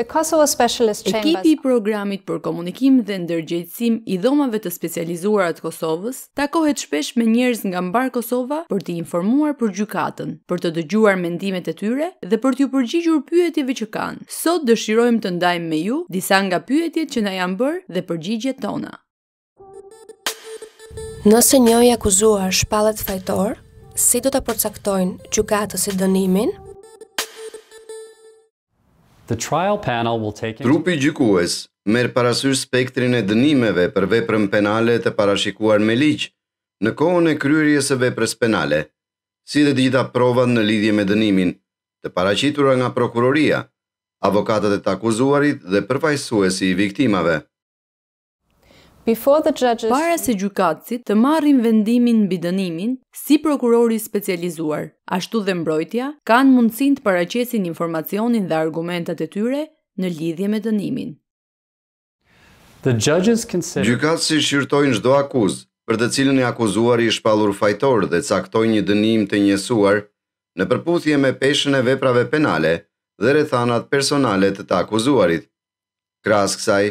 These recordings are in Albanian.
The Kosovo Specialist Ekipi i programit për komunikim dhe ndërgjegjësim i dhomave të specializuara të Kosovës takohet shpesh me njerëz nga Mbar Kosova për të informuar për gjykatën, për të dëgjuar mendimet e tyre dhe për t'ju përgjigjur pyetjeve që kanë. Sot dëshirojmë të ndajmë me ju disa nga pyetjet që na janë bërë dhe përgjigjet tona. Nëse një i akuzuar shpallet fajtor, si do të përcaktojnë gjukatës e dënimin? The trial panel will take Trupi gjykues merr parasysh spektrin e dënimeve për veprën penale të parashikuar me ligj në kohën e kryerjes së veprës penale, si dhe të gjitha provat në lidhje me dënimin të paraqitura nga prokuroria, avokatët e të akuzuarit dhe përfaqësuesi i viktimave. Before the judges Para se gjukatësit të marrin vendimin mbi dënimin, si prokurori i specializuar, ashtu dhe mbrojtja kanë mundësinë të paraqesin informacionin dhe argumentat e tyre në lidhje me dënimin. The judges consider shqyrtojnë çdo akuzë për të cilën i akuzuari i shpalur fajtor dhe caktojnë një dënim të njësuar në përputhje me peshën e veprave penale dhe rethanat personale të, të akuzuarit. Krahas kësaj,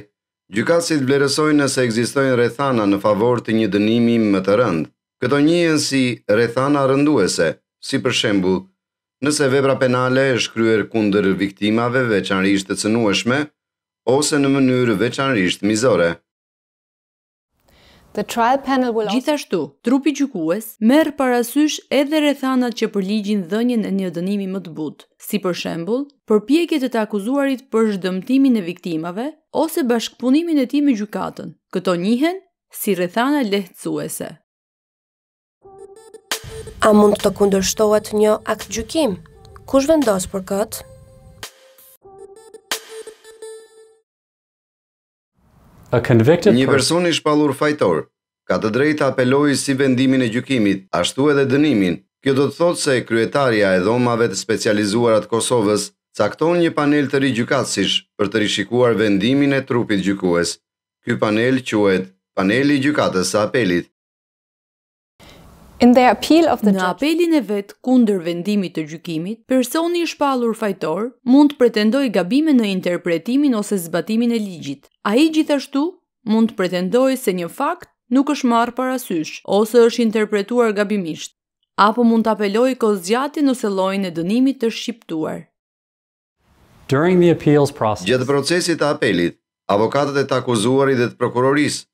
Gjykatësit vlerësojnë nëse ekzistojnë rrethana në favor të një dënimi më të rënd. Këto njihen si rrethana rënduese, si për shembull, nëse vepra penale është kryer kundër viktimave veçanërisht të cënueshme ose në mënyrë veçanërisht mizore. The trial panel will Gjithashtu, trupi gjykues merr parasysh edhe rrethanat që përligjin dhënien e një dënimi më të butë, si për shembull, përpjekjet e të akuzuarit për zhdëmtimin e viktimave ose bashkëpunimin e tij me gjykatën. Këto njihen si rrethana lehtësuese. A mund të kundërshtohet një akt gjykim? Kush vendos për këtë? A convicted Një person i shpallur fajtor ka të drejtë apeloj si vendimin e gjykimit, ashtu edhe dënimin. Kjo do të thotë se kryetaria e dhomave të specializuara të Kosovës cakton një panel të ri gjykatësish për të rishikuar vendimin e trupit gjykues. Ky panel quhet Paneli i Gjykatës së Apelit. In the appeal of the judge. Në apelin e vet kundër vendimit të gjykimit, personi i shpallur fajtor mund të pretendojë gabime në interpretimin ose zbatimin e ligjit. Ai gjithashtu mund të pretendojë se një fakt nuk është marrë parasysh ose është interpretuar gabimisht, apo mund të apelojë kozgjatin ose llojin e dënimit të shqiptuar. During the appeals process. Gjatë procesit të apelit, avokatët e të akuzuarit dhe të prokurorisë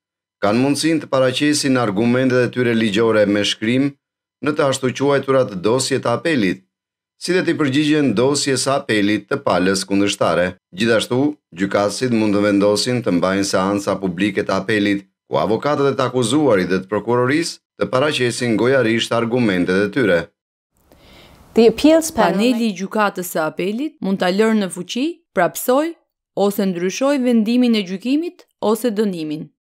kanë mundësin të paracesin argumente dhe tyre ligjore me shkrim në të ashtu quajturat dosje të apelit, si dhe të i përgjigjen dosje sa apelit të palës kundështare. Gjithashtu, gjykasit mund të vendosin të mbajnë seansa publike të apelit, ku avokatët e të akuzuarit dhe të prokuroris të paracesin gojarisht argumente dhe tyre. The appeals paneli i gjykatës së apelit mund ta lërë në fuqi, prapsoj, ose ndryshoj vendimin e gjykimit ose dënimin.